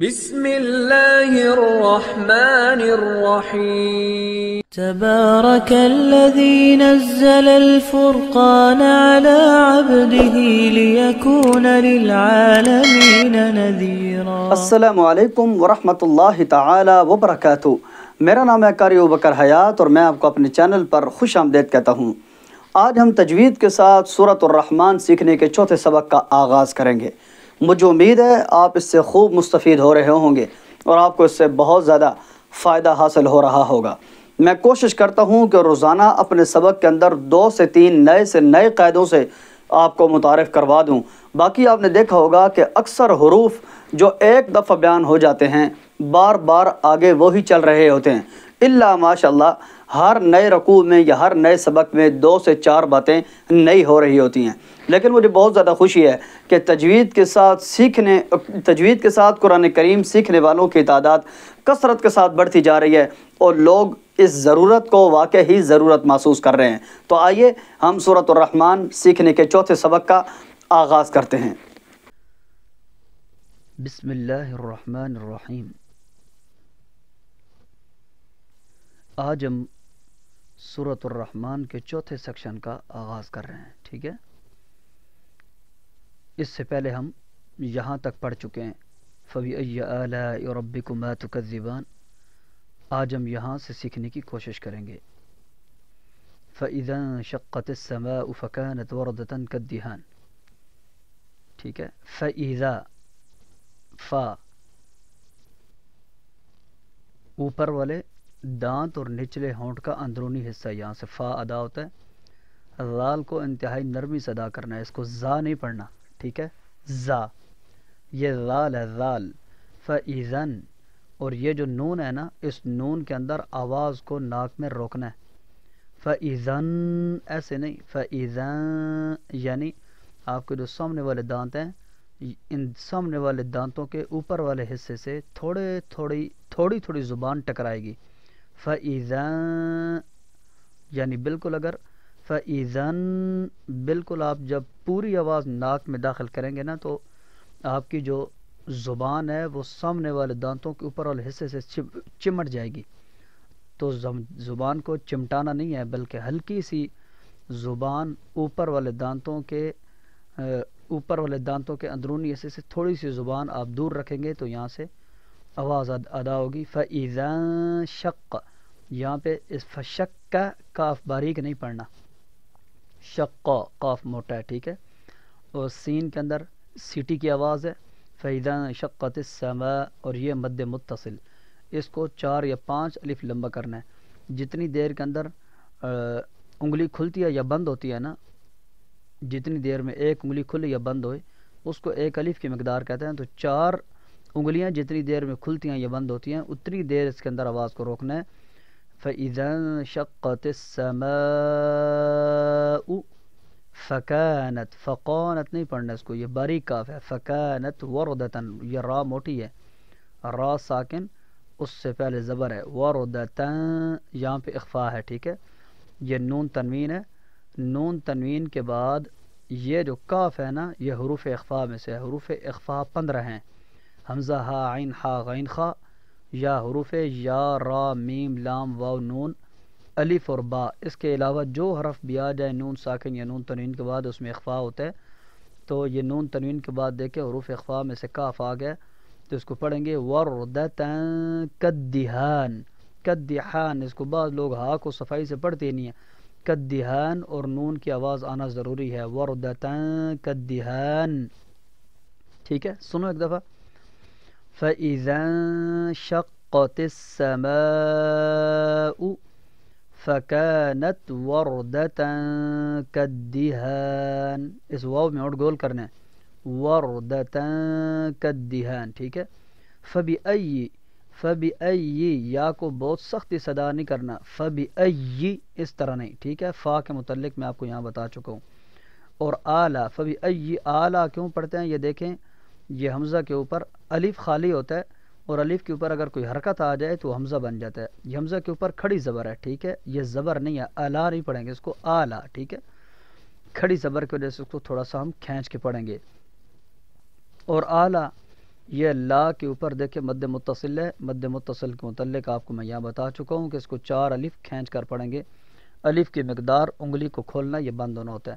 بسم الله الرحمن الرحيم تبارك الذي نزل الفرقان على عبده ليكون للعالمين نذيرا السلام عليكم ورحمة الله تعالى وبركاته ہے کاریو بکر حیات اور میں آپ کو आपको چینل پر خوش खुश کہتا ہوں آج ہم تجوید کے ساتھ سورة الرحمن سیکھنے کے چوتھے سبق کا آغاز کریں گے مجھے امید ہے آپ اس سے خوب مستفید ہو رہے ہوں گے اور آپ کو اس سے بہت زیادہ فائدہ حاصل ہو رہا ہوگا میں کوشش کرتا ہوں کہ روزانہ اپنے سبق کے اندر دو سے تین نئے سے نئے قیدوں سے آپ کو متعارف کروا دوں باقی آپ نے دیکھا ہوگا کہ اکثر حروف جو ایک دفعہ بیان ہو جاتے ہیں بار بار آگے وہی چل رہے ہوتے ہیں اللہ ماشاء اللہ ہر نئے رکوع میں یا ہر نئے سبق میں دو سے چار باتیں نئی ہو رہی ہوتی ہیں لیکن مجھے بہت زیادہ خوشی ہے کہ تجوید کے ساتھ سیکھنے تجوید کے ساتھ قرآن کریم سیکھنے والوں کی تعداد کثرت کے ساتھ بڑھتی جا رہی ہے اور لوگ اس ضرورت کو واقع ہی ضرورت محسوس کر رہے ہیں تو آئیے ہم صورت الرحمن سیکھنے کے چوتھے سبق کا آغاز کرتے ہیں بسم اللہ الرحمن الرحیم آج ہم صورت الرحمن کے چوتھے سیکشن کا آغاز کر رہے ہیں ٹھیک ہے اس سے پہلے ہم یہاں تک پڑھ چکے ہیں فوی علیہ یوربک مت کا زبان آج ہم یہاں سے سیکھنے کی کوشش کریں گے فعیزِ سمافوردََََََََََََ کا دھیان ٹھیک ہے فعضا فا اوپر والے دانت اور نچلے ہونٹ کا اندرونی حصہ یہاں سے فا ادا ہوتا ہے زال کو انتہائی نرمی سے ادا کرنا ہے اس کو زا نہیں پڑھنا ٹھیک ہے زا یہ زال ہے زال فعزن اور یہ جو نون ہے نا اس نون کے اندر آواز کو ناک میں روکنا ہے فعزن ایسے نہیں فعزن یعنی آپ کے جو سامنے والے دانت ہیں ان سامنے والے دانتوں کے اوپر والے حصے سے تھوڑے تھوڑی تھوڑی تھوڑی زبان ٹکرائے گی فعیز یعنی بالکل اگر فعیض بالکل آپ جب پوری آواز ناک میں داخل کریں گے نا تو آپ کی جو زبان ہے وہ سامنے والے دانتوں کے اوپر والے حصے سے چمٹ جائے گی تو زبان کو چمٹانا نہیں ہے بلکہ ہلکی سی زبان اوپر والے دانتوں کے اوپر والے دانتوں کے اندرونی حصے سے تھوڑی سی زبان آپ دور رکھیں گے تو یہاں سے آواز ادا ہوگی فعیض شق یہاں پہ اس فشق کا کاف باریک نہیں پڑھنا شق کاف موٹا ہے ٹھیک ہے اور سین کے اندر سیٹی کی آواز ہے فعض شقۃ اور یہ مد متصل اس کو چار یا پانچ الف لمبا کرنا ہے جتنی دیر کے اندر انگلی کھلتی ہے یا بند ہوتی ہے نا جتنی دیر میں ایک انگلی کھلے یا بند ہوئے اس کو ایک الف کی مقدار کہتے ہیں تو چار انگلیاں جتنی دیر میں کھلتی ہیں یہ بند ہوتی ہیں اتنی دیر اس کے اندر آواز کو روکنا ہے السَّمَاءُ فَكَانَتْ فَقَانَتْ نہیں پڑھنا اس کو یہ باریک کاف ہے فَكَانَتْ وَرُدَتًا یہ را موٹی ہے را ساکن اس سے پہلے زبر ہے وَرُدَتًا یہاں پہ اخفا ہے ٹھیک ہے یہ نون تنوین ہے نون تنوین کے بعد یہ جو کاف ہے نا یہ حروف اخفاہ میں سے حروف اخفاہ پندرہ ہیں حمزہ ہا عین ہا غین خا یا حروف یا را میم لام واو نون الف اور با اس کے علاوہ جو حرف بھی آ جائے نون ساکن یا نون تنوین کے بعد اس میں اخفاء ہوتے ہیں تو یہ نون تنوین کے بعد دیکھے حروف اخفاء میں سے کاف آ گیا تو اس کو پڑھیں گے وردتن قدیہ قدیہ اس کو بعض لوگ ہا کو صفائی سے پڑھتے ہی نہیں ہیں قدیحان اور نون کی آواز آنا ضروری ہے وردتن قدی ٹھیک ہے سنو ایک دفعہ فَإِذَا شَقَّتِ السَّمَاءُ فَكَانَتْ وَرْدَةً قدی اس واو میں اور گول کرنا ہے وَرْدَةً وردتن ٹھیک ہے فَبِأَيِّ فَبِأَيِّ یا کو بہت سختی صدا نہیں کرنا فَبِأَيِّ اس طرح نہیں ٹھیک ہے فا کے متعلق میں آپ کو یہاں بتا چکا ہوں اور اعلیٰ فبی آلہ اعلیٰ کیوں پڑھتے ہیں یہ دیکھیں یہ حمزہ کے اوپر الف خالی ہوتا ہے اور الف کے اوپر اگر کوئی حرکت آ جائے تو حمزہ بن جاتا ہے یہ حمزہ کے اوپر کھڑی زبر ہے ٹھیک ہے یہ زبر نہیں ہے الا نہیں پڑھیں گے اس کو اعلیٰ ٹھیک ہے کھڑی زبر کی وجہ سے اس کو تھوڑا سا ہم کھینچ کے پڑھیں گے اور اعلا یہ لا کے اوپر دیکھیں مد متصل ہے مد متصل کے متعلق آپ کو میں یہاں بتا چکا ہوں کہ اس کو چار الف کھینچ کر پڑھیں گے الف کی مقدار انگلی کو کھولنا یہ بند ہونا ہوتا ہے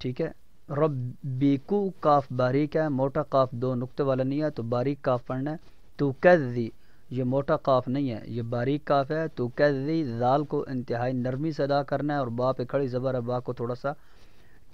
ٹھیک ہے ربیکو کاف باریک ہے موٹا کاف دو نقطے والا نہیں ہے تو باریک کاف پڑھنا ہے تو قیدی یہ موٹا کاف نہیں ہے یہ باریک کاف ہے تو قیدی زال کو انتہائی نرمی سے ادا کرنا ہے اور با پہ کھڑی زبر ہے با کو تھوڑا سا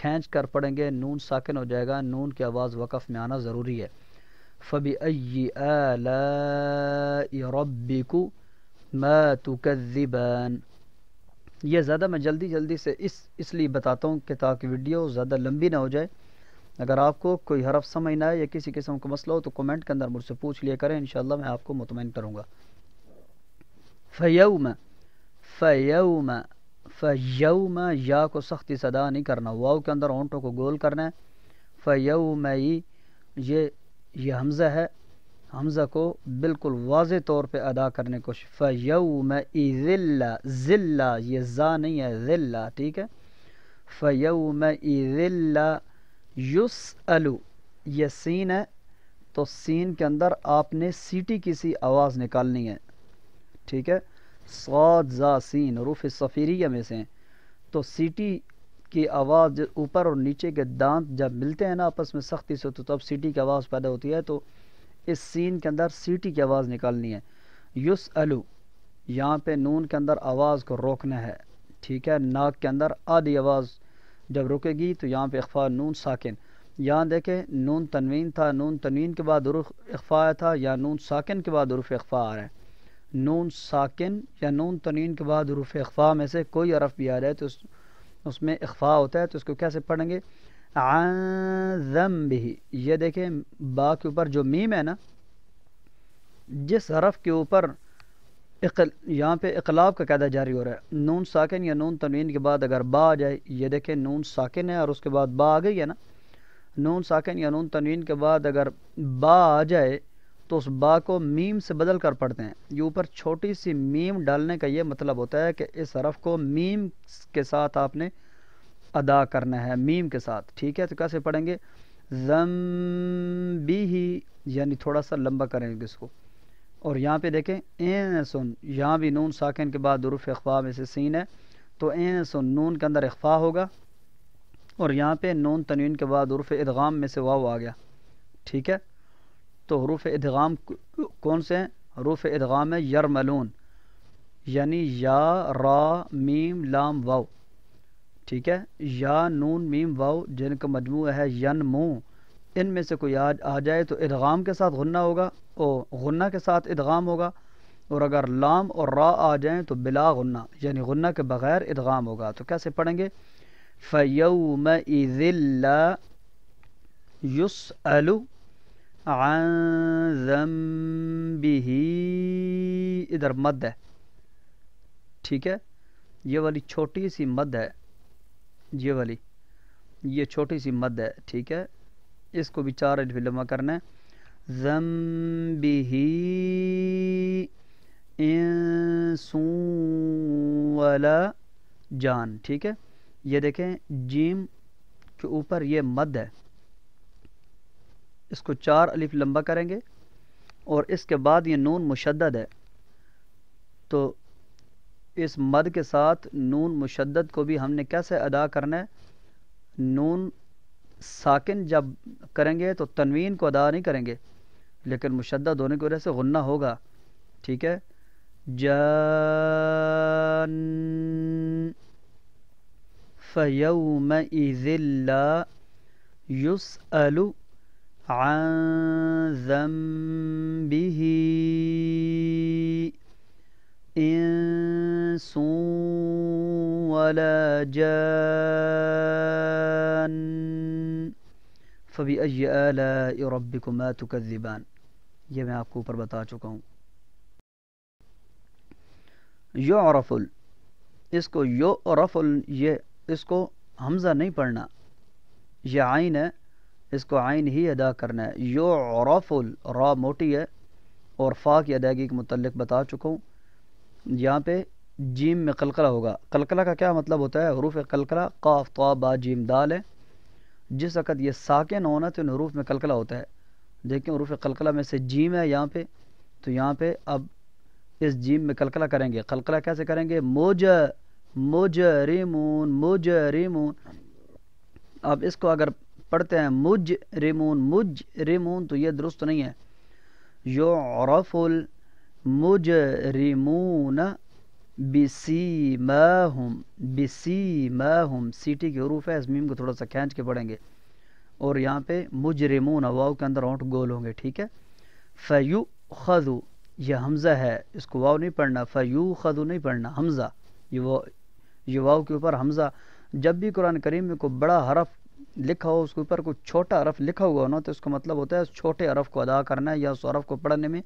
کھینچ کر پڑھیں گے نون ساکن ہو جائے گا نون کی آواز وقف میں آنا ضروری ہے فبی ائی ربیکو بیکو میں تو یہ زیادہ میں جلدی جلدی سے اس اس لیے بتاتا ہوں کہ تاکہ ویڈیو زیادہ لمبی نہ ہو جائے اگر آپ کو کوئی حرف سمجھ نہ آئے یا کسی قسم کا مسئلہ ہو تو کومنٹ کے اندر مجھ سے پوچھ لیا کریں انشاءاللہ میں آپ کو مطمئن کروں گا فیوم فیوم فیوم یا کو سختی صدا نہیں کرنا واؤ کے اندر اونٹوں کو گول کرنا ہے فیو یہ یہ حمزہ ہے حمزہ کو بالکل واضح طور پہ ادا کرنے کو فیو میں ذلہ ذلّہ یہ زا نہیں ہے ذلہ ٹھیک ہے فیو میں عذلّہ یوس الو یہ سین ہے تو سین کے اندر آپ نے سیٹی کی سی آواز نکالنی ہے ٹھیک ہے سعود زا سین روف سفیریہ میں سے تو سیٹی کی آواز اوپر اور نیچے کے دانت جب ملتے ہیں نا آپس میں سختی سے تو تب سیٹی کی آواز پیدا ہوتی ہے تو اس سین کے اندر سیٹی کی آواز نکالنی ہے یس الو یہاں پہ نون کے اندر آواز کو روکنا ہے ٹھیک ہے ناک کے اندر آدھی آواز جب رکے گی تو یہاں پہ اخفا نون ساکن یہاں دیکھیں نون تنوین تھا نون تنوین کے بعد عرف اخفا آیا تھا یا نون ساکن کے بعد عروف اخفا آ رہا ہے نون ساکن یا نون تنوین کے بعد عروف اخفا میں سے کوئی عرف بھی آ جائے تو اس اس میں اخفا ہوتا ہے تو اس کو کیسے پڑھیں گے یہ دیکھیں با کے اوپر جو میم ہے نا جس حرف کے اوپر اقل یہاں پہ اقلاب کا قاعدہ جاری ہو رہا ہے نون ساکن یا نون تنوین کے بعد اگر با آ جائے یہ دیکھیں نون ساکن ہے اور اس کے بعد با آ گئی ہے نا نون ساکن یا نون تنوین کے بعد اگر با آ جائے تو اس با کو میم سے بدل کر پڑھتے ہیں یہ اوپر چھوٹی سی میم ڈالنے کا یہ مطلب ہوتا ہے کہ اس حرف کو میم کے ساتھ آپ نے ادا کرنا ہے میم کے ساتھ ٹھیک ہے تو کیسے پڑھیں گے زمبی ہی یعنی تھوڑا سا لمبا کریں گے اس کو اور یہاں پہ دیکھیں این سن یہاں بھی نون ساکن کے بعد درف اخوا میں سے سین ہے تو این سن نون کے اندر اخوا ہوگا اور یہاں پہ نون تنوین کے بعد عرف ادغام میں سے واو آ گیا ٹھیک ہے تو حروف ادغام کون سے ہیں حروف ادغام ہے یرملون یعنی یا را میم لام واؤ ٹھیک ہے یا نون میم واؤ جن کا مجموعہ ہے ین مو ان میں سے کوئی آج آ جائے تو ادغام کے ساتھ غنہ ہوگا او غنہ کے ساتھ ادغام ہوگا اور اگر لام اور را آ جائیں تو بلا غنہ یعنی غنہ کے بغیر ادغام ہوگا تو کیسے پڑھیں گے فیوم یوس الو ذنبه ادھر مد ہے ٹھیک ہے یہ والی چھوٹی سی مد ہے یہ جی والی یہ چھوٹی سی مد ہے ٹھیک ہے اس کو بھی چار الف لمبا کرنا ہے زمبہی اے والا جان ٹھیک ہے یہ دیکھیں جیم کے اوپر یہ مد ہے اس کو چار الف لمبا کریں گے اور اس کے بعد یہ نون مشدد ہے تو اس مد کے ساتھ نون مشدد کو بھی ہم نے کیسے ادا کرنا ہے نون ساکن جب کریں گے تو تنوین کو ادا نہیں کریں گے لیکن مشدد ہونے کی وجہ سے غنہ ہوگا ٹھیک ہے جن فیوم عز اللہ عن ذنبه ولا جان فبی الربی آلاء میں تک یہ میں آپ کو اوپر بتا چکا ہوں یعرف اس کو یعرف یہ اس کو حمزہ نہیں پڑھنا یہ آئین ہے اس کو آئین ہی ادا کرنا ہے یعرف را موٹی ہے اور فاق کی ادائیگی کے متعلق بتا چکا ہوں یہاں پہ جیم میں قلقلہ ہوگا قلقلہ کا کیا مطلب ہوتا ہے حروف قلقلہ قاف طا با جیم دال ہے جس وقت یہ ساکن ہونا تو ان حروف میں قلقلہ ہوتا ہے دیکھیں حروف قلقلہ میں سے جیم ہے یہاں پہ تو یہاں پہ اب اس جیم میں قلقلہ کریں گے قلقلہ کیسے کریں گے موج ریمون موج ریمون اب اس کو اگر پڑھتے ہیں مج ریمون مج ریمون تو یہ درست نہیں ہے یو عرف ال مجرمون بسیماہم بسیماہم سیٹی کے حروف ہے اس میم کو تھوڑا سا کھینچ کے پڑھیں گے اور یہاں پہ مجرمون واؤ کے اندر اونٹ گول ہوں گے ٹھیک ہے فیو خدو یہ حمزہ ہے اس کو واؤ نہیں پڑھنا فیو خدو نہیں پڑھنا حمزہ یہ واؤ کے اوپر حمزہ جب بھی قرآن کریم میں کوئی بڑا حرف لکھا ہو اس کے اوپر کوئی چھوٹا عرف لکھا ہوا ہونا تو اس کا مطلب ہوتا ہے اس چھوٹے عرف کو ادا کرنا ہے یا اس عرف کو پڑھنے میں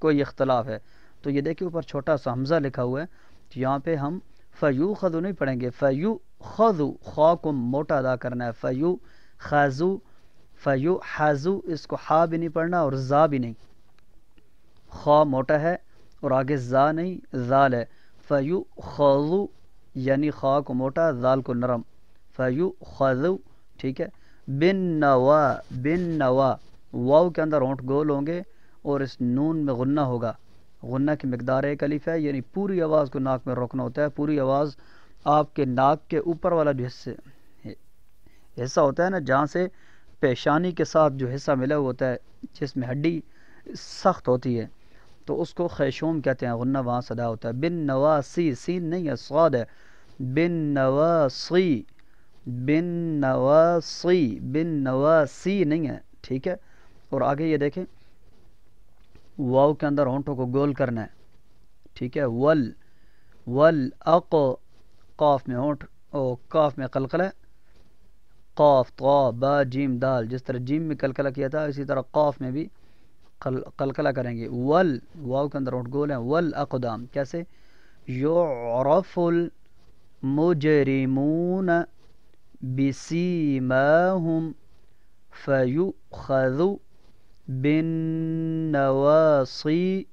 کوئی اختلاف ہے تو یہ دیکھیے اوپر چھوٹا سا حمزہ لکھا ہوا ہے یہاں پہ ہم فیو خزو نہیں پڑھیں گے فیو خزو خوا کو موٹا ادا کرنا ہے فیو خازو فیو حازو اس کو ہا بھی نہیں پڑھنا اور زا بھی نہیں خا موٹا ہے اور آگے زا نہیں زال ہے فیو خزو یعنی خا کو موٹا زال کو نرم فیو خزو ٹھیک ہے بن نوا بن نوا واؤ کے اندر اونٹ گول ہوں گے اور اس نون میں غنہ ہوگا غنہ کی مقدار ایک الف ہے یعنی پوری آواز کو ناک میں روکنا ہوتا ہے پوری آواز آپ کے ناک کے اوپر والا جو حصے حصہ ہوتا ہے نا جہاں سے پیشانی کے ساتھ جو حصہ ملا ہوا ہوتا ہے جس میں ہڈی سخت ہوتی ہے تو اس کو خیشوم کہتے ہیں غنہ وہاں صدا ہوتا ہے بن نواسی سین نہیں ہے سواد ہے بن نواسی بن نواسی بن نواسی نہیں ہے ٹھیک ہے اور آگے یہ دیکھیں واؤ کے اندر ہونٹوں کو گول کرنا ہے ٹھیک ہے ول ول اق قاف میں ہونٹ او قاف میں قلقلہ قاف قا با جیم دال جس طرح جیم میں قلقلہ کیا تھا اسی طرح قاف میں بھی قلقلہ کریں گے ول واؤ کے اندر ہونٹ گول ہیں ول اقدام کیسے یو عرف المجرمون بسیماہم فیو بالنواصي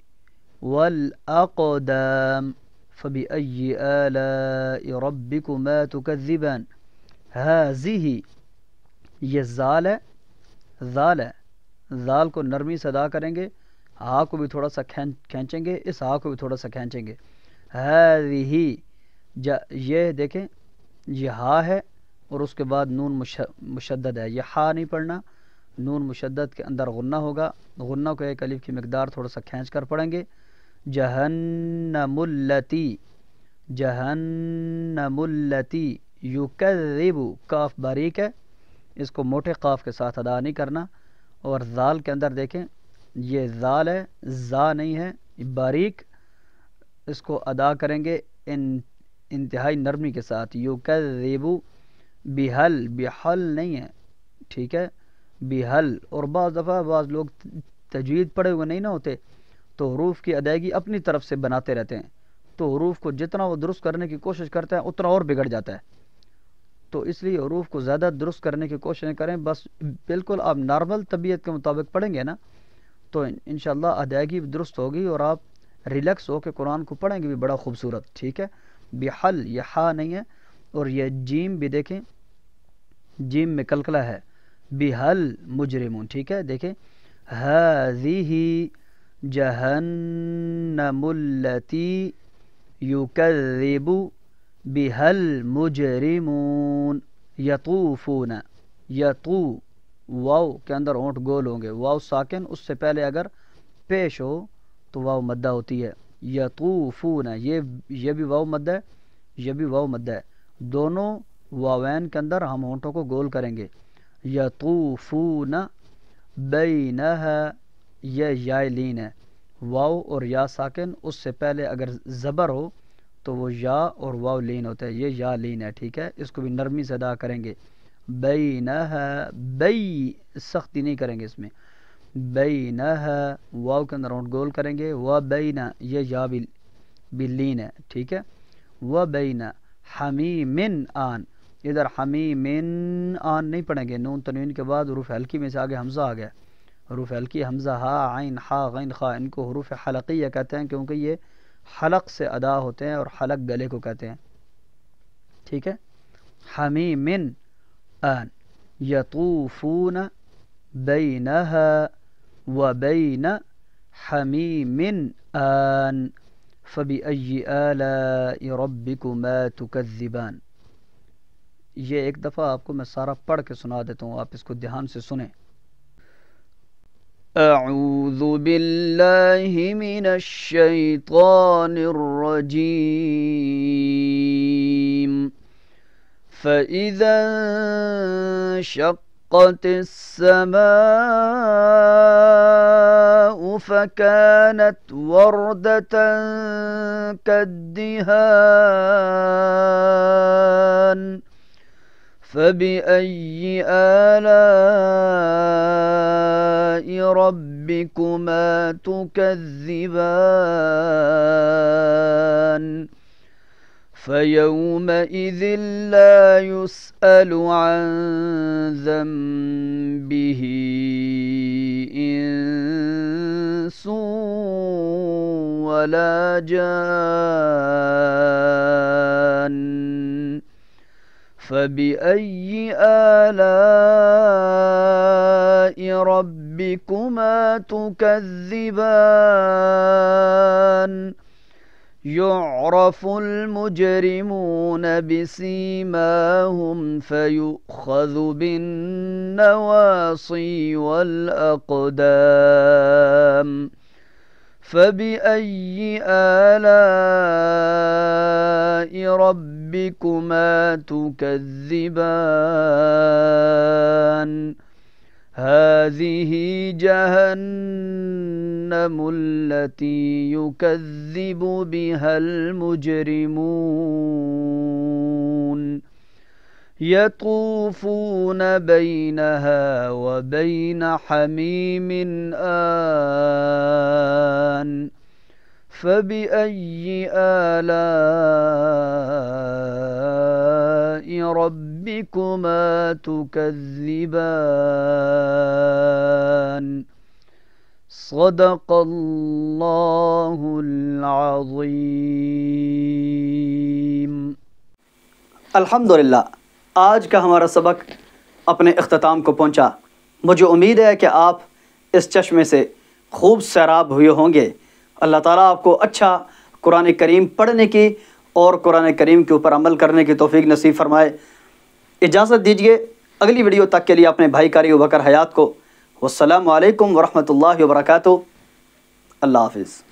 والأقدام فبأي آلاء ربكما تكذبان یہ زال ہے ذال ہے زال کو نرمی سے ادا کریں گے ہا کو بھی تھوڑا سا کھینچیں گے اس ہا کو بھی تھوڑا سا کھینچیں گے ہی یہ دیکھیں یہ ہا ہے اور اس کے بعد نون مشدد ہے یہ ہا نہیں پڑھنا نون مشدد کے اندر غنہ ہوگا غنہ کو ایک علیف کی مقدار تھوڑا سا کھینچ کر پڑھیں گے جہنم اللتی جہنم اللتی یوک کاف باریک ہے اس کو موٹے قاف کے ساتھ ادا نہیں کرنا اور زال کے اندر دیکھیں یہ زال ہے زا نہیں ہے باریک اس کو ادا کریں گے انتہائی نرمی کے ساتھ یوک بحل بحل نہیں ہے ٹھیک ہے بھی حل اور بعض دفعہ بعض لوگ تجوید پڑے ہوئے نہیں نہ ہوتے تو حروف کی ادائیگی اپنی طرف سے بناتے رہتے ہیں تو حروف کو جتنا وہ درست کرنے کی کوشش کرتے ہیں اتنا اور بگڑ جاتا ہے تو اس لیے حروف کو زیادہ درست کرنے کی کوشش کریں بس بالکل آپ نارمل طبیعت کے مطابق پڑھیں گے نا تو ان شاء اللہ ادائیگی بھی درست ہوگی اور آپ ریلیکس ہو کے قرآن کو پڑھیں گے بھی بڑا خوبصورت ٹھیک ہے بے حل یہ ہا نہیں ہے اور یہ جیم بھی دیکھیں جیم میں کلکلا ہے بحل مجرمون ٹھیک ہے دیکھیں حری ہی التی یوکریبو بحل مجرمون یطوفون یطو واؤ کے اندر اونٹ گول ہوں گے واؤ ساکن اس سے پہلے اگر پیش ہو تو واؤ مدہ ہوتی ہے یطوفون یہ یہ بھی واؤ مدہ ہے یہ بھی واؤ مدہ ہے دونوں واوین کے اندر ہم اونٹوں کو گول کریں گے یطوفون فون یہ یا لین ہے واؤ اور یا ساکن اس سے پہلے اگر زبر ہو تو وہ یا اور واؤ لین ہوتا ہے یہ یا لین ہے ٹھیک ہے اس کو بھی نرمی سے ادا کریں گے بین نہ بئی سختی نہیں کریں گے اس میں بین نہ واؤ کے اندر اونٹ گول کریں گے و نہ یہ یا بھی لین ہے ٹھیک ہے و حمی من آن ادھر حمی من آن نہیں پڑھیں گے نون تنوین کے بعد حروف حلقی میں سے آگے حمزہ آ گیا حروف حلقی حمزہ ہا عین حا غین خا ان کو حروف حلقی یہ کہتے ہیں کیونکہ یہ حلق سے ادا ہوتے ہیں اور حلق گلے کو کہتے ہیں ٹھیک ہے حمی من آن یطوفون بینہا ہے و بین حمی من آن فبی عی آلائی ربکما تکذبان یہ ایک دفعہ آپ کو میں سارا پڑھ کے سنا دیتا ہوں آپ اس کو دھیان سے سنیں اعوذ بالله من الشيطان الرجيم فإذا انشقت السماء فكانت وردة كالدهان فبأي آلاء ربكما تكذبان فيومئذ لا يسأل عن ذنبه إنس ولا جان فبأي آلاء ربكما تكذبان يعرف المجرمون بسيماهم فيؤخذ بالنواصي والأقدام فبأي آلاء ربكما ربكما تكذبان هذه جهنم التي يكذب بها المجرمون يطوفون بينها وبين حميم آن فبأي آلاء ربكما تكذبان صدق الله العظيم अल्हम्दुलिल्लाह आज का हमारा सबक अपने अख्ताम को पहुंचा मुझे उम्मीद है कि आप इस चश्मे से खूब सैराब हुए होंगे اللہ تعالیٰ آپ کو اچھا قرآن کریم پڑھنے کی اور قرآن کریم کے اوپر عمل کرنے کی توفیق نصیب فرمائے اجازت دیجیے اگلی ویڈیو تک کے لیے اپنے بھائی کاری و بکر حیات کو والسلام علیکم ورحمۃ اللہ وبرکاتہ اللہ حافظ